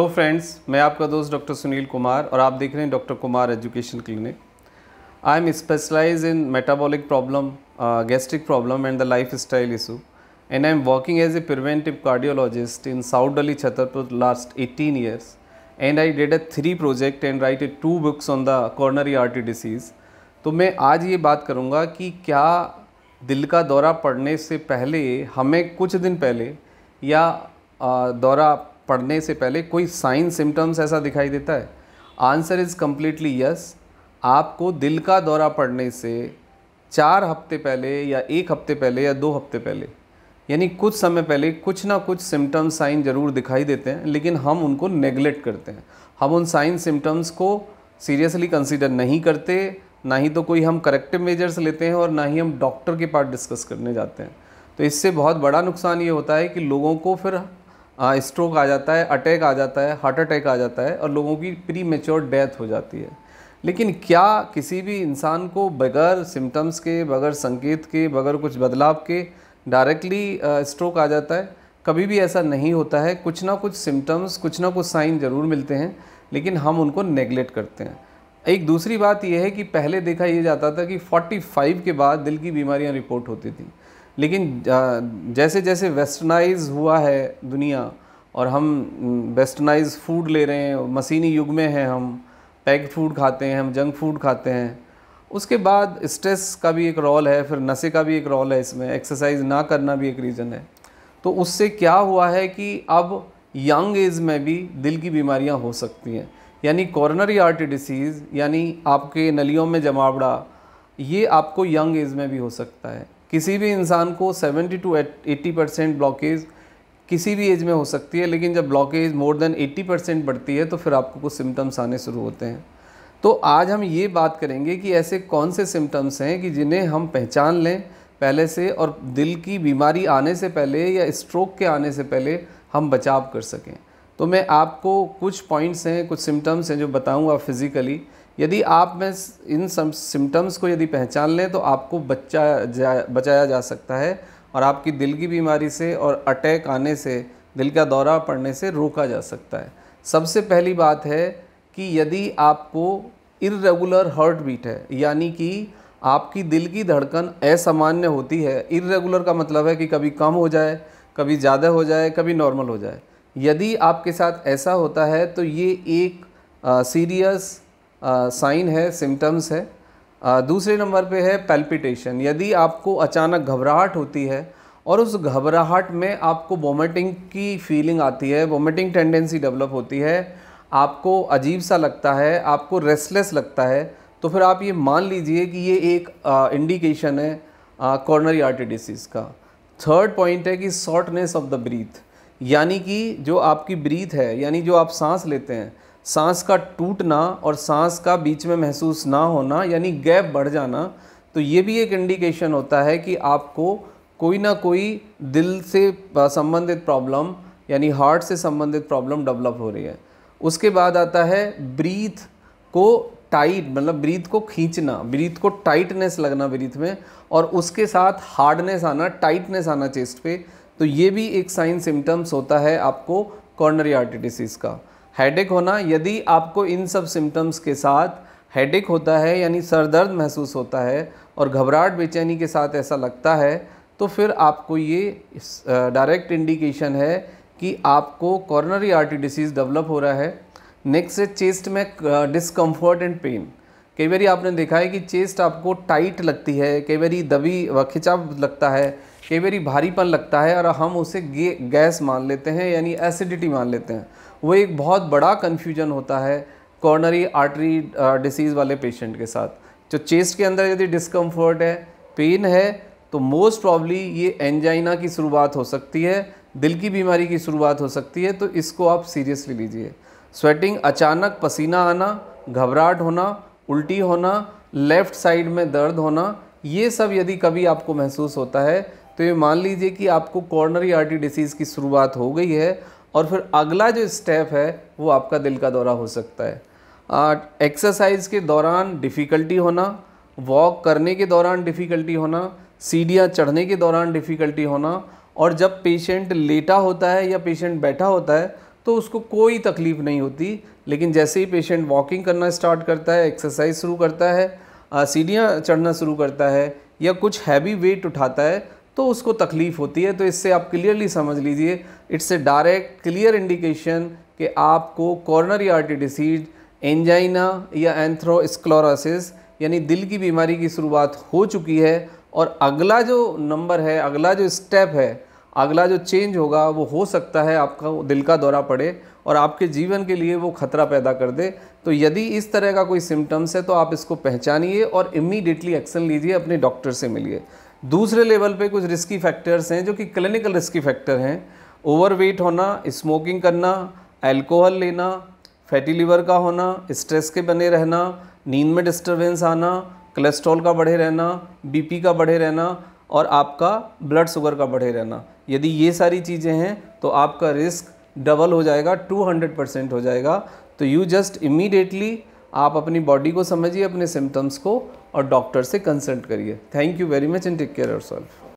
hello friends मैं आपका दोस्त डॉक्टर सुनील कुमार और आप देख रहे हैं doctor Kumar education clinic I am specialize in metabolic problem gastric problem and the lifestyle issue and I am working as a preventive cardiologist in south Delhi Chhatarpur last eighteen years and I did a three project and write a two books on the coronary artery disease तो मैं आज ये बात करूँगा कि क्या दिल का दौरा पड़ने से पहले हमें कुछ दिन पहले या uh, दौरा पढ़ने से पहले कोई साइन सिम्टम्स ऐसा दिखाई देता है आंसर इज़ कम्प्लीटली यस आपको दिल का दौरा पड़ने से चार हफ्ते पहले या एक हफ्ते पहले या दो हफ्ते पहले यानी कुछ समय पहले कुछ ना कुछ सिम्टम्स साइन ज़रूर दिखाई देते हैं लेकिन हम उनको नेगलेक्ट करते हैं हम उन साइन सिम्टम्स को सीरियसली कंसिडर नहीं करते ना ही तो कोई हम करेक्टिव मेजर्स लेते हैं और ना ही हम डॉक्टर के पास डिस्कस करने जाते हैं तो इससे बहुत बड़ा नुकसान ये होता है कि लोगों को फिर स्ट्रोक आ जाता है अटैक आ जाता है हार्ट अटैक आ जाता है और लोगों की प्री मेच्योर डेथ हो जाती है लेकिन क्या किसी भी इंसान को बगैर सिम्टम्स के बगैर संकेत के बगैर कुछ बदलाव के डायरेक्टली स्ट्रोक आ जाता है कभी भी ऐसा नहीं होता है कुछ ना कुछ सिम्टम्स कुछ ना कुछ साइन ज़रूर मिलते हैं लेकिन हम उनको नेगलेक्ट करते हैं एक दूसरी बात यह है कि पहले देखा यह जाता था कि 45 के बाद दिल की बीमारियां रिपोर्ट होती थी लेकिन जैसे जैसे वेस्टर्नाइज हुआ है दुनिया और हम वेस्टर्नाइज फूड ले रहे हैं मशीनी युग में हैं हम पैक्ड फूड खाते हैं हम जंक फूड खाते हैं उसके बाद स्ट्रेस का भी एक रोल है फिर नशे का भी एक रोल है इसमें एक्सरसाइज ना करना भी एक रीज़न है तो उससे क्या हुआ है कि अब यंग एज में भी दिल की बीमारियां हो सकती हैं यानी कॉर्नरी आर्ट डिसीज़ यानी आपके नलियों में जमावड़ा ये आपको यंग एज में भी हो सकता है किसी भी इंसान को 70 टू 80 परसेंट ब्लॉकेज किसी भी एज में हो सकती है लेकिन जब ब्लॉकेज मोर देन 80 परसेंट बढ़ती है तो फिर आपको कुछ सिम्टम्स आने शुरू होते हैं तो आज हम ये बात करेंगे कि ऐसे कौन से सिम्टम्स हैं कि जिन्हें हम पहचान लें पहले से और दिल की बीमारी आने से पहले या स्ट्रोक के आने से पहले हम बचाव कर सकें तो मैं आपको कुछ पॉइंट्स हैं कुछ सिम्टम्स हैं जो बताऊंगा फिज़िकली यदि आप में इन सिम्टम्स को यदि पहचान लें तो आपको बच्चा जा बचाया जा सकता है और आपकी दिल की बीमारी से और अटैक आने से दिल का दौरा पड़ने से रोका जा सकता है सबसे पहली बात है कि यदि आपको इरेगुलर हार्ट बीट है यानी कि आपकी दिल की धड़कन असामान्य होती है इरेगुलर का मतलब है कि कभी कम हो जाए कभी ज़्यादा हो जाए कभी नॉर्मल हो जाए यदि आपके साथ ऐसा होता है तो ये एक सीरियस साइन है सिम्टम्स है आ, दूसरे नंबर पे है पैल्पिटेशन यदि आपको अचानक घबराहट होती है और उस घबराहट में आपको वोमिटिंग की फीलिंग आती है वोमिटिंग टेंडेंसी डेवलप होती है आपको अजीब सा लगता है आपको रेस्टलेस लगता है तो फिर आप ये मान लीजिए कि ये एक इंडिकेशन है कॉर्नरी आर्टरी डिसीज़ का थर्ड पॉइंट है कि शॉर्टनेस ऑफ द ब्रीथ यानी कि जो आपकी ब्रीथ है यानी जो आप सांस लेते हैं सांस का टूटना और सांस का बीच में महसूस ना होना यानी गैप बढ़ जाना तो ये भी एक इंडिकेशन होता है कि आपको कोई ना कोई दिल से संबंधित प्रॉब्लम यानी हार्ट से संबंधित प्रॉब्लम डेवलप हो रही है उसके बाद आता है ब्रीथ को टाइट मतलब ब्रीथ को खींचना ब्रीथ को टाइटनेस लगना ब्रीथ में और उसके साथ हार्डनेस आना टाइटनेस आना चेस्ट पे तो ये भी एक साइन सिम्टम्स होता है आपको कॉर्नरी आर्टिटिस का हेडेक होना यदि आपको इन सब सिम्टम्स के साथ हेडेक होता है यानी सर दर्द महसूस होता है और घबराहट बेचैनी के साथ ऐसा लगता है तो फिर आपको ये डायरेक्ट इंडिकेशन है कि आपको कॉर्नरी आर्टरी डिसीज़ डेवलप हो रहा है नेक्स्ट है चेस्ट में डिसकम्फर्ट एंड पेन कई बार आपने देखा है कि चेस्ट आपको टाइट लगती है कई बार दबी खिंचाव लगता है कई बार भारीपन लगता है और हम उसे गैस मान लेते हैं यानी एसिडिटी मान लेते हैं वो एक बहुत बड़ा कन्फ्यूजन होता है कॉर्नरी आर्टरी डिसीज़ वाले पेशेंट के साथ जो चेस्ट के अंदर यदि डिस्कम्फर्ट है पेन है तो मोस्ट प्रॉब्ली ये एंजाइना की शुरुआत हो सकती है दिल की बीमारी की शुरुआत हो सकती है तो इसको आप सीरियसली लीजिए स्वेटिंग अचानक पसीना आना घबराहट होना उल्टी होना लेफ़्ट साइड में दर्द होना ये सब यदि कभी आपको महसूस होता है तो ये मान लीजिए कि आपको कॉर्नरी आर्टरी डिसीज़ की शुरुआत हो गई है और फिर अगला जो स्टेप है वो आपका दिल का दौरा हो सकता है एक्सरसाइज के दौरान डिफ़िकल्टी होना वॉक करने के दौरान डिफ़िकल्टी होना सीढ़ियाँ चढ़ने के दौरान डिफ़िकल्टी होना और जब पेशेंट लेटा होता है या पेशेंट बैठा होता है तो उसको कोई तकलीफ़ नहीं होती लेकिन जैसे ही पेशेंट वॉकिंग करना स्टार्ट करता है एक्सरसाइज शुरू करता है सीढ़ियाँ चढ़ना शुरू करता है या कुछ हैवी वेट उठाता है तो उसको तकलीफ़ होती है तो इससे आप क्लियरली समझ लीजिए it's a direct clear indication कि आपको कॉर्नरी आर्टी डिसीज एंजाइना या एंथ्रोस्क्लोरासिस यानी दिल की बीमारी की शुरुआत हो चुकी है और अगला जो नंबर है अगला जो स्टेप है अगला जो चेंज होगा वो हो सकता है आपका दिल का दौरा पड़े और आपके जीवन के लिए वो खतरा पैदा कर दे तो यदि इस तरह का कोई सिम्टम्स है तो आप इसको पहचानिए और इमीडिएटली एक्शन लीजिए अपने डॉक्टर से मिलिए दूसरे लेवल पे कुछ रिस्की फैक्टर्स हैं जो कि क्लिनिकल रिस्की फैक्टर हैं ओवरवेट होना स्मोकिंग करना अल्कोहल लेना फैटी लीवर का होना स्ट्रेस के बने रहना नींद में डिस्टर्बेंस आना कोलेस्ट्रॉल का बढ़े रहना बीपी का बढ़े रहना और आपका ब्लड शुगर का बढ़े रहना यदि ये सारी चीज़ें हैं तो आपका रिस्क डबल हो जाएगा 200 परसेंट हो जाएगा तो यू जस्ट इमीडिएटली आप अपनी बॉडी को समझिए अपने सिम्टम्स को और डॉक्टर से कंसल्ट करिए thank you very much and take care your self